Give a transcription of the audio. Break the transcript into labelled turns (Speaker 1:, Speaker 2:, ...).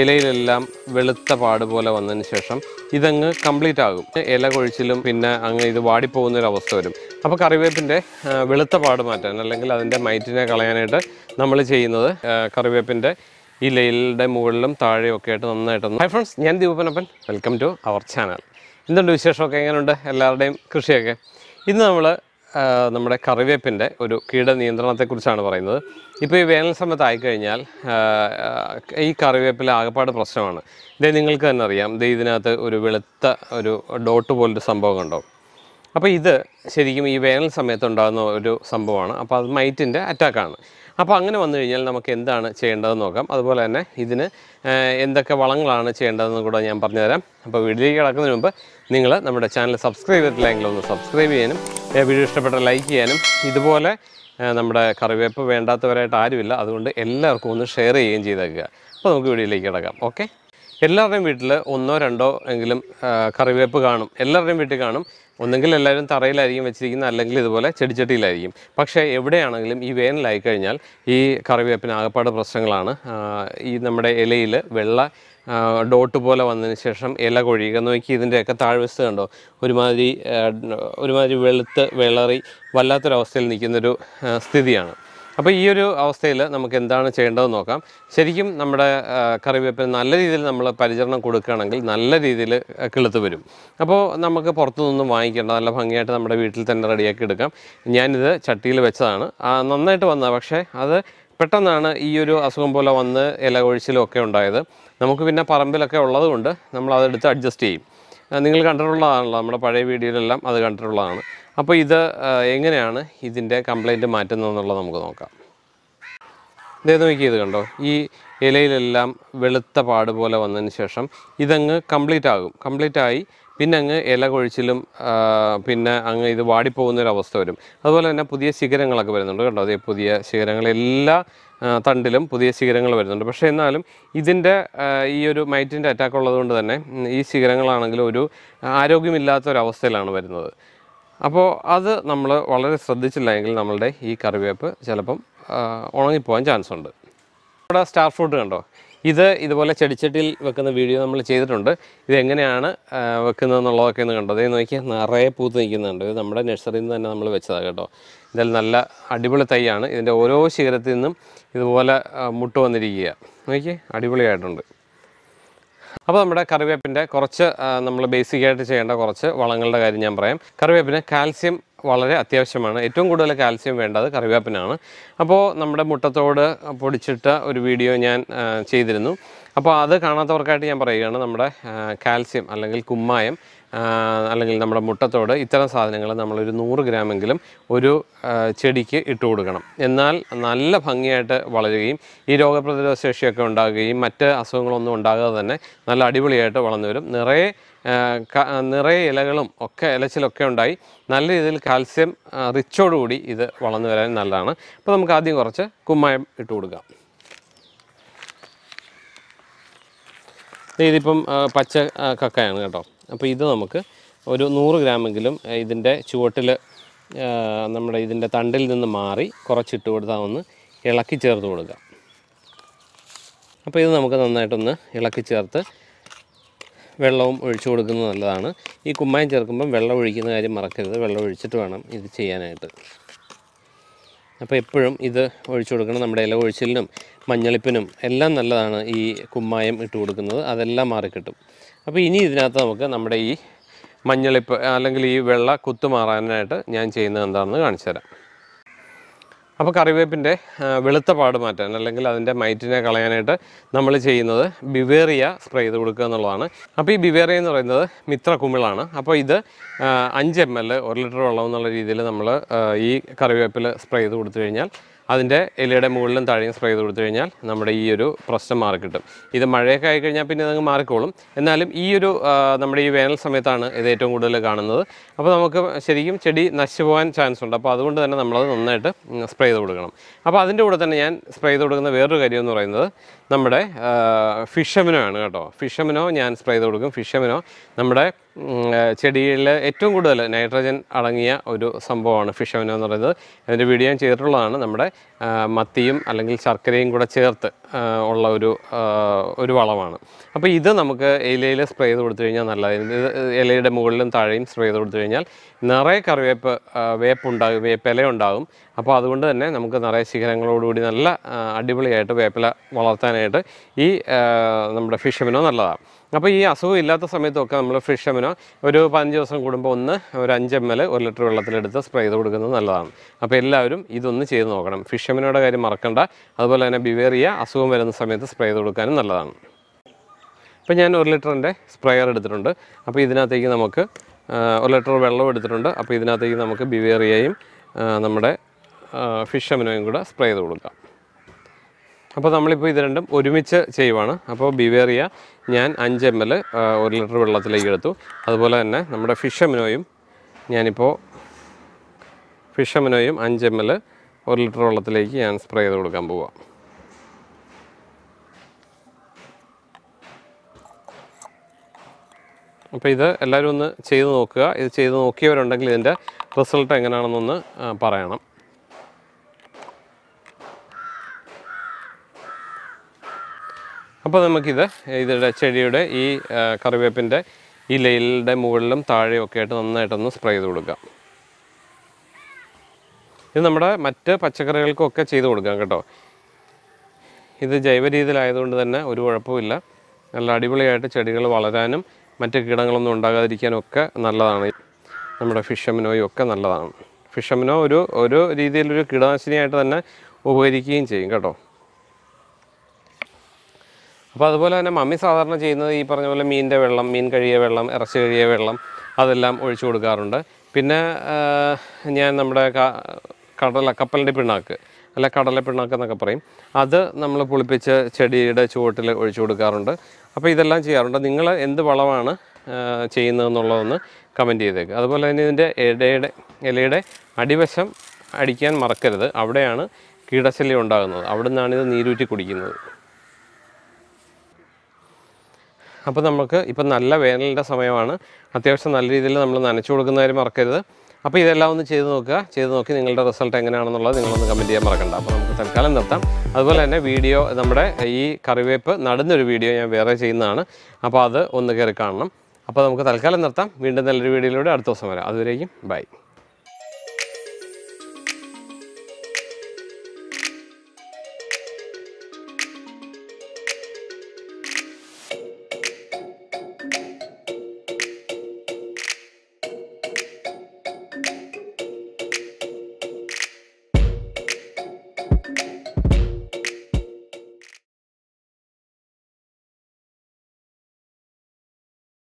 Speaker 1: ഇലയിലെല്ലാം വെളുത്ത പാട് പോലെ വന്നതിന് ശേഷം ഇതങ്ങ് കംപ്ലീറ്റ് ആകും ഇല കൊഴിച്ചിലും പിന്നെ അങ്ങ് ഇത് വാടിപ്പോകുന്ന ഒരു അവസ്ഥ വരും അപ്പോൾ കറിവേപ്പിൻ്റെ വെളുത്ത പാട് മാറ്റാൻ അല്ലെങ്കിൽ അതിൻ്റെ മൈറ്റിനെ കളയാനായിട്ട് നമ്മൾ ചെയ്യുന്നത് കറിവേപ്പിൻ്റെ ഇലയിലെ മുകളിലും താഴെയൊക്കെ ആയിട്ട് നന്നായിട്ടൊന്ന് ഹൈ ഫ്രണ്ട്സ് ഞാൻ Deepanappan welcome to our channel എന്തുണ്ട് വിശേഷമൊക്കെ എങ്ങനെയുണ്ട് എല്ലാവരുടെയും കൃഷിയൊക്കെ ഇന്ന് നമ്മൾ നമ്മുടെ കറിവേപ്പിൻ്റെ ഒരു കീട നിയന്ത്രണത്തെക്കുറിച്ചാണ് പറയുന്നത് ഇപ്പോൾ ഈ വേനൽ സമയത്ത് ആയിക്കഴിഞ്ഞാൽ ഈ കറിവേപ്പിലെ ആകപ്പാട് പ്രശ്നമാണ് ഇതേ നിങ്ങൾക്ക് തന്നെ അറിയാം ഇത് ഇതിനകത്ത് ഒരു വെളുത്ത ഒരു ഡോട്ട് പോലൊരു സംഭവം കണ്ടോ അപ്പോൾ ഇത് ശരിക്കും ഈ വേനൽ സമയത്ത് ഉണ്ടാകുന്ന ഒരു സംഭവമാണ് അപ്പോൾ അത് മൈറ്റിൻ്റെ അറ്റാക്കാണ് അപ്പോൾ അങ്ങനെ വന്നു കഴിഞ്ഞാൽ നമുക്ക് എന്താണ് ചെയ്യേണ്ടതെന്ന് നോക്കാം അതുപോലെ തന്നെ ഇതിന് എന്തൊക്കെ വളങ്ങളാണ് ചെയ്യേണ്ടതെന്ന് കൂടെ ഞാൻ പറഞ്ഞുതരാം അപ്പോൾ വീട്ടിലേക്ക് കിടക്കുന്നതിന് മുമ്പ് നിങ്ങൾ നമ്മുടെ ചാനൽ സബ്സ്ക്രൈബ് ചെയ്തിട്ടില്ലെങ്കിൽ ഒന്ന് സബ്സ്ക്രൈബ് ചെയ്യാനും വീഡിയോ ഇഷ്ടപ്പെട്ട ലൈക്ക് ചെയ്യാനും ഇതുപോലെ നമ്മുടെ കറിവേപ്പ് വേണ്ടാത്തവരായിട്ട് ആരുമില്ല അതുകൊണ്ട് എല്ലാവർക്കും ഒന്ന് ഷെയർ ചെയ്യുകയും ചെയ്തേക്കുക അപ്പോൾ നമുക്ക് വീഡിയോയിലേക്ക് കിടക്കാം ഓക്കെ എല്ലാവരുടെയും വീട്ടിൽ ഒന്നോ രണ്ടോ എങ്കിലും കറിവേപ്പ് കാണും എല്ലാവരുടെയും വീട്ടിൽ കാണും ഒന്നെങ്കിൽ എല്ലാവരും തറയിലായിരിക്കും വെച്ചിരിക്കുന്നത് അല്ലെങ്കിൽ ഇതുപോലെ ചെടിച്ചട്ടിയിലായിരിക്കും പക്ഷേ എവിടെയാണെങ്കിലും ഈ വേനലായി കഴിഞ്ഞാൽ ഈ കറിവേപ്പിന് ആകപ്പാട് പ്രശ്നങ്ങളാണ് ഈ നമ്മുടെ ഇലയിൽ വെള്ള ഡോട്ട് പോലെ വന്നതിന് ശേഷം ഇല കൊഴിയുക നോക്കി ഇതിൻ്റെയൊക്കെ താഴ്വസ്ഥ കണ്ടോ ഒരുമാതിരി ഒരുമാതിരി വെളുത്ത് വിളറി വല്ലാത്തൊരവസ്ഥയിൽ നിൽക്കുന്നൊരു സ്ഥിതിയാണ് അപ്പോൾ ഈ ഒരു അവസ്ഥയിൽ നമുക്ക് എന്താണ് ചെയ്യേണ്ടതെന്ന് നോക്കാം ശരിക്കും നമ്മുടെ കറിവേപ്പിന് നല്ല രീതിയിൽ നമ്മൾ പരിചരണം കൊടുക്കുകയാണെങ്കിൽ നല്ല രീതിയിൽ കിളുത്ത് വരും അപ്പോൾ നമുക്ക് പുറത്തു വാങ്ങിക്കേണ്ട നല്ല ഭംഗിയായിട്ട് നമ്മുടെ വീട്ടിൽ തന്നെ റെഡിയാക്കി എടുക്കാം ഞാനിത് ചട്ടിയിൽ വെച്ചതാണ് നന്നായിട്ട് വന്നത് പക്ഷേ അത് പെട്ടെന്നാണ് ഈ ഒരു അസുഖം പോലെ വന്ന് ഇല കൊഴിച്ചിലും ഒക്കെ ഉണ്ടായത് നമുക്ക് പിന്നെ പറമ്പിലൊക്കെ ഉള്ളതുകൊണ്ട് നമ്മൾ അതെടുത്ത് അഡ്ജസ്റ്റ് ചെയ്യും നിങ്ങൾ കണ്ടിട്ടുള്ളതാണല്ലോ നമ്മുടെ പഴയ വീഡിയോയിലെല്ലാം അത് കണ്ടിട്ടുള്ളതാണ് അപ്പോൾ ഇത് എങ്ങനെയാണ് ഇതിൻ്റെ കംപ്ലൈൻറ്റ് മാറ്റുന്നതെന്നുള്ളത് നമുക്ക് നോക്കാം ഇതേ നോക്കിയത് കണ്ടോ ഈ ഇലയിലെല്ലാം വെളുത്ത പാട് പോലെ വന്നതിന് ശേഷം ഇതങ്ങ് കംപ്ലീറ്റ് ആകും കംപ്ലീറ്റ് ആയി പിന്നെ അങ്ങ് ഇല കൊഴിച്ചിലും പിന്നെ അങ്ങ് ഇത് വാടിപ്പോകുന്നൊരവസ്ഥ വരും അതുപോലെ തന്നെ പുതിയ ശിഖരങ്ങളൊക്കെ വരുന്നുണ്ട് കേട്ടോ അതേ പുതിയ ശിഖരങ്ങൾ എല്ലാ തണ്ടിലും പുതിയ ശിഖരങ്ങൾ വരുന്നുണ്ട് പക്ഷേ എന്നാലും ഇതിൻ്റെ ഈ ഒരു മൈറ്റിൻ്റെ അറ്റാക്ക് ഉള്ളതുകൊണ്ട് തന്നെ ഈ ശിഖരങ്ങളാണെങ്കിലും ഒരു ആരോഗ്യമില്ലാത്ത അവസ്ഥയിലാണ് വരുന്നത് അപ്പോൾ അത് നമ്മൾ വളരെ ശ്രദ്ധിച്ചില്ലെങ്കിൽ നമ്മളുടെ ഈ കറിവേപ്പ് ചിലപ്പം ഉണങ്ങിപ്പോകാൻ ചാൻസ് ഉണ്ട് നമ്മുടെ സ്റ്റാർ ഫ്രൂട്ട് കണ്ടോ ഇത് ഇതുപോലെ ചെടിച്ചട്ടിയിൽ വെക്കുന്ന വീഡിയോ നമ്മൾ ചെയ്തിട്ടുണ്ട് ഇതെങ്ങനെയാണ് വെക്കുന്നതെന്നുള്ളതൊക്കെ ഒന്ന് കണ്ടോ ഇത് നോക്കി നിറയെ പൂത്ത് നിൽക്കുന്നുണ്ട് ഇത് നമ്മുടെ നഴ്സറിയിൽ നിന്ന് തന്നെ നമ്മൾ വെച്ചതാണ് കേട്ടോ ഇതിൽ നല്ല അടിപൊളി തൈയാണ് ഇതിൻ്റെ ഓരോ ശിഖരത്തിൽ നിന്നും ഇതുപോലെ മുട്ട് വന്നിരിക്കുക നോക്കി അടിപൊളിയായിട്ടുണ്ട് അപ്പോൾ നമ്മുടെ കറിവേപ്പിൻ്റെ കുറച്ച് നമ്മൾ ബേസിക്കായിട്ട് ചെയ്യേണ്ട കുറച്ച് വളങ്ങളുടെ കാര്യം ഞാൻ പറയാം കറിവേപ്പിന് കാൽസ്യം വളരെ അത്യാവശ്യമാണ് ഏറ്റവും കൂടുതൽ കാൽസ്യം വേണ്ടത് കറിവേപ്പിനാണ് അപ്പോൾ നമ്മുടെ മുട്ടത്തോട് പൊടിച്ചിട്ട ഒരു വീഡിയോ ഞാൻ ചെയ്തിരുന്നു അപ്പോൾ അത് കാണാത്തവർക്കായിട്ട് ഞാൻ പറയുകയാണ് നമ്മുടെ കാൽസ്യം അല്ലെങ്കിൽ കുമ്മായം അല്ലെങ്കിൽ നമ്മുടെ മുട്ടത്തോട് ഇത്തരം സാധനങ്ങൾ നമ്മളൊരു നൂറ് ഗ്രാമെങ്കിലും ഒരു ചെടിക്ക് ഇട്ട് കൊടുക്കണം എന്നാൽ നല്ല ഭംഗിയായിട്ട് വളരുകയും ഈ രോഗപ്രതിരോധ ശേഷിയൊക്കെ ഉണ്ടാകുകയും മറ്റ് അസുഖങ്ങളൊന്നും ഉണ്ടാകാതെ തന്നെ നല്ല അടിപൊളിയായിട്ട് വളർന്നു വരും നിറയെ നിറയെ ഇലകളും ഒക്കെ ഇലച്ചിലൊക്കെ ഉണ്ടായി നല്ല രീതിയിൽ കാൽസ്യം റിച്ചോടുകൂടി ഇത് വളർന്നു വരാൻ നല്ലതാണ് അപ്പോൾ നമുക്ക് ആദ്യം കുറച്ച് കുമ്മായം ഇട്ട് കൊടുക്കാം ഇതിപ്പം പച്ച കക്കയാണ് കേട്ടോ അപ്പോൾ ഇത് നമുക്ക് ഒരു നൂറ് ഗ്രാമെങ്കിലും ഇതിൻ്റെ ചുവട്ടിൽ നമ്മുടെ ഇതിൻ്റെ തണ്ടിൽ നിന്ന് മാറി കുറച്ചിട്ട് കൊടുത്താൽ ഒന്ന് ഇളക്കി ചേർത്ത് കൊടുക്കുക അപ്പോൾ ഇത് നമുക്ക് നന്നായിട്ടൊന്ന് ഇളക്കി ചേർത്ത് വെള്ളവും ഒഴിച്ചു കൊടുക്കുന്നത് നല്ലതാണ് ഈ കുമ്മായം ചേർക്കുമ്പം വെള്ളം ഒഴിക്കുന്ന കാര്യം മറക്കരുത് വെള്ളം ഒഴിച്ചിട്ട് വേണം ഇത് ചെയ്യാനായിട്ട് അപ്പോൾ എപ്പോഴും ഇത് ഒഴിച്ചു കൊടുക്കണം നമ്മുടെ ഇല ഒഴിച്ചിലിനും മഞ്ഞളിപ്പിനും എല്ലാം നല്ലതാണ് ഈ കുമ്മായം ഇട്ട് കൊടുക്കുന്നത് അതെല്ലാം മാറിക്കിട്ടും അപ്പോൾ ഇനി ഇതിനകത്ത് നമുക്ക് നമ്മുടെ ഈ മഞ്ഞളിപ്പ് അല്ലെങ്കിൽ ഈ വെള്ള കുത്തു മാറാനായിട്ട് ഞാൻ ചെയ്യുന്നത് എന്താണെന്ന് കാണിച്ചു തരാം അപ്പോൾ കറിവേപ്പിൻ്റെ വെളുത്ത പാട് മാറ്റാൻ അല്ലെങ്കിൽ അതിൻ്റെ മൈറ്റിനെ കളയാനായിട്ട് നമ്മൾ ചെയ്യുന്നത് ബിവേറിയ സ്പ്രേ ചെയ്ത് കൊടുക്കുക എന്നുള്ളതാണ് അപ്പോൾ ഈ ബിവേറിയ എന്ന് പറയുന്നത് മിത്ര കുമിളാണ് അപ്പോൾ ഇത് അഞ്ച് എം എൽ ഒരു ലിറ്റർ വെള്ളം എന്നുള്ള രീതിയിൽ നമ്മൾ ഈ കറിവേപ്പിൽ സ്പ്രേ ചെയ്ത് കൊടുത്തു കഴിഞ്ഞാൽ അതിൻ്റെ എലിയുടെ മുകളിലും താഴെയും സ്പ്രേ ചെയ്ത് കൊടുത്തു കഴിഞ്ഞാൽ നമ്മുടെ ഈ ഒരു പ്രശ്നം മാറിക്കിട്ടും ഇത് മഴയൊക്കെ ആയി കഴിഞ്ഞാൽ പിന്നെ അതങ്ങ് മാറിക്കോളും എന്നാലും ഈ ഒരു നമ്മുടെ ഈ വേനൽ സമയത്താണ് ഇത് ഏറ്റവും കൂടുതൽ കാണുന്നത് അപ്പോൾ നമുക്ക് ശരിക്കും ചെടി നശിച്ചു പോകാൻ ചാൻസ് ഉണ്ട് അപ്പോൾ അതുകൊണ്ട് തന്നെ നമ്മളത് നന്നായിട്ട് സ്പ്രേ ചെയ്ത് കൊടുക്കണം അപ്പോൾ അതിൻ്റെ കൂടെ തന്നെ ഞാൻ സ്പ്രേ ചെയ്ത് കൊടുക്കുന്ന വേറൊരു കാര്യം എന്ന് പറയുന്നത് നമ്മുടെ ഫിഷമിനോ ആണ് കേട്ടോ ഫിഷമിനോ ഞാൻ സ്പ്രേ ചെയ്ത് കൊടുക്കും ഫിഷമിനോ നമ്മുടെ ചെടിയിൽ ഏറ്റവും കൂടുതൽ നൈട്രജൻ അടങ്ങിയ ഒരു സംഭവമാണ് ഫിഷമിനോ എന്ന് പറയുന്നത് അതിൻ്റെ വീഡിയോ ഞാൻ ചെയ്തിട്ടുള്ളതാണ് നമ്മുടെ മത്തിയും അല്ലെങ്കിൽ ശർക്കരയും കൂടെ ചേർത്ത് ഉള്ള ഒരു ഒരു വളമാണ് അപ്പോൾ ഇത് നമുക്ക് ഇലയിൽ സ്പ്രേ ചെയ്ത് കൊടുത്തു കഴിഞ്ഞാൽ നല്ലതായിരുന്നു ഇത് ഇലയുടെ മുകളിലും താഴെയും സ്പ്രേ ചെയ്ത് കൊടുത്തു കഴിഞ്ഞാൽ നിറയെ കറിവേപ്പ് ഉണ്ടാകും വേപ്പില ഉണ്ടാകും അപ്പോൾ അതുകൊണ്ട് തന്നെ നമുക്ക് നിറയെ ശിഖരങ്ങളോടുകൂടി നല്ല അടിപൊളിയായിട്ട് വേപ്പില വളർത്താനായിട്ട് ഈ നമ്മുടെ ഫിഷമിനോ നല്ലതാണ് അപ്പോൾ ഈ അസുഖം ഇല്ലാത്ത സമയത്തൊക്കെ നമ്മൾ ഫിഷ് എമിനോ ഒരു പതിനഞ്ച് ദിവസം കൂടുമ്പോൾ ഒന്ന് ഒരു അഞ്ച് എം എൽ ഒരു ലിറ്റർ വെള്ളത്തിലെടുത്ത് സ്പ്രേ ചെയ്ത് കൊടുക്കുന്നത് നല്ലതാണ് അപ്പോൾ എല്ലാവരും ഇതൊന്ന് ചെയ്ത് നോക്കണം ഫിഷ് എമിനോയുടെ കാര്യം മറക്കണ്ട അതുപോലെ തന്നെ ബിവേറിയ അസുഖം വരുന്ന സമയത്ത് സ്പ്രേ ചെയ്ത് കൊടുക്കാനും നല്ലതാണ് ഇപ്പോൾ ഞാൻ ഒരു ലിറ്ററിൻ്റെ സ്പ്രേയർ എടുത്തിട്ടുണ്ട് അപ്പോൾ ഇതിനകത്തേക്ക് നമുക്ക് ഒരു ലിറ്റർ വെള്ളം എടുത്തിട്ടുണ്ട് അപ്പോൾ ഇതിനകത്തേക്ക് നമുക്ക് ബിവേറിയയും നമ്മുടെ ഫിഷ് എമിനോയും കൂടെ സ്പ്രേ ചെയ്ത് കൊടുക്കാം അപ്പോൾ നമ്മളിപ്പോൾ ഇത് രണ്ടും ഒരുമിച്ച് ചെയ്യുവാണ് അപ്പോൾ ബിവേറിയ ഞാൻ അഞ്ച് എം എൽ ഒരു ലിറ്റർ വെള്ളത്തിലേക്ക് എടുത്തു അതുപോലെ തന്നെ നമ്മുടെ ഫിഷ് എമിനോയും ഞാനിപ്പോൾ ഫിഷ് എമിനോയും അഞ്ച് എം എൽ ഒരു ലിറ്റർ വെള്ളത്തിലേക്ക് ഞാൻ സ്പ്രേ ചെയ്ത് കൊടുക്കാൻ പോവാം അപ്പോൾ ഇത് എല്ലാവരും ഒന്ന് ചെയ്ത് നോക്കുക ഇത് ചെയ്ത് നോക്കിയവരുണ്ടെങ്കിൽ ഇതിൻ്റെ റിസൾട്ട് എങ്ങനെയാണെന്നൊന്ന് പറയണം അപ്പോൾ നമുക്കിത് ഇതിൻ്റെ ചെടിയുടെ ഈ കറിവേപ്പിൻ്റെ ഇലയിലെ മുകളിലും ഒക്കെ ആയിട്ട് നന്നായിട്ടൊന്ന് സ്പ്രേ ചെയ്ത് കൊടുക്കാം ഇത് നമ്മുടെ മറ്റ് പച്ചക്കറികൾക്കൊക്കെ ചെയ്ത് കൊടുക്കാം കേട്ടോ ഇത് ജൈവ രീതിയിലായതുകൊണ്ട് തന്നെ ഒരു കുഴപ്പമില്ല നല്ല അടിപൊളിയായിട്ട് ചെടികൾ വളരാനും മറ്റ് കീടങ്ങളൊന്നും ഉണ്ടാകാതിരിക്കാനും ഒക്കെ നല്ലതാണ് നമ്മുടെ ഫിഷമിനോയും ഒക്കെ നല്ലതാണ് ഫിഷമിനോ ഒരു ഒരു രീതിയിലൊരു കീടനാശിനിയായിട്ട് തന്നെ ഉപകരിക്കുകയും ചെയ്യും കേട്ടോ അപ്പോൾ അതുപോലെ തന്നെ മമ്മി സാധാരണ ചെയ്യുന്നത് ഈ പറഞ്ഞ പോലെ മീനിൻ്റെ വെള്ളം മീൻ കഴിയ വെള്ളം ഇറച്ചി കഴിയ വെള്ളം അതെല്ലാം ഒഴിച്ചു കൊടുക്കാറുണ്ട് പിന്നെ ഞാൻ നമ്മുടെ കടല കപ്പലിൻ്റെ പിണ്ണാക്ക് അല്ല കടല പിണ്ണാക്ക് എന്നൊക്കെ പറയും അത് നമ്മൾ പുളിപ്പിച്ച് ചെടിയുടെ ചുവട്ടിൽ ഒഴിച്ചു കൊടുക്കാറുണ്ട് അപ്പോൾ ഇതെല്ലാം ചെയ്യാറുണ്ട് നിങ്ങൾ എന്ത് വളമാണ് ചെയ്യുന്നതെന്നുള്ളതൊന്ന് കമൻറ്റ് ചെയ്തേക്ക് അതുപോലെ തന്നെ ഇതിൻ്റെ ഇടയുടെ ഇലയുടെ അടിവശം അടിക്കാൻ മറക്കരുത് അവിടെയാണ് കീടശല്യം ഉണ്ടാകുന്നത് അവിടെ നിന്നാണ് ഇത് നീരൂറ്റി കുടിക്കുന്നത് അപ്പോൾ നമുക്ക് ഇപ്പം നല്ല വേനലിൻ്റെ സമയമാണ് അത്യാവശ്യം നല്ല രീതിയിൽ നമ്മൾ നനച്ചു കൊടുക്കുന്ന മറക്കരുത് അപ്പോൾ ഇതെല്ലാം ഒന്ന് ചെയ്ത് നോക്കുക ചെയ്ത് നോക്കി നിങ്ങളുടെ റിസൾട്ട് എങ്ങനെയാണെന്നുള്ളത് നിങ്ങളൊന്ന് കമൻറ്റ് ചെയ്യാൻ മറക്കണ്ട അപ്പോൾ നമുക്ക് തൽക്കാലം നിർത്താം അതുപോലെ തന്നെ വീഡിയോ നമ്മുടെ ഈ കറിവേപ്പ് നടുന്നൊരു വീഡിയോ ഞാൻ വേറെ ചെയ്യുന്നതാണ് അപ്പോൾ അത് ഒന്ന് കയറി കാണണം അപ്പോൾ നമുക്ക് തൽക്കാലം നിർത്താം വീണ്ടും നല്ലൊരു വീഡിയോയിലൂടെ അടുത്ത ദിവസം വരാം അതുവരേക്കും ബൈ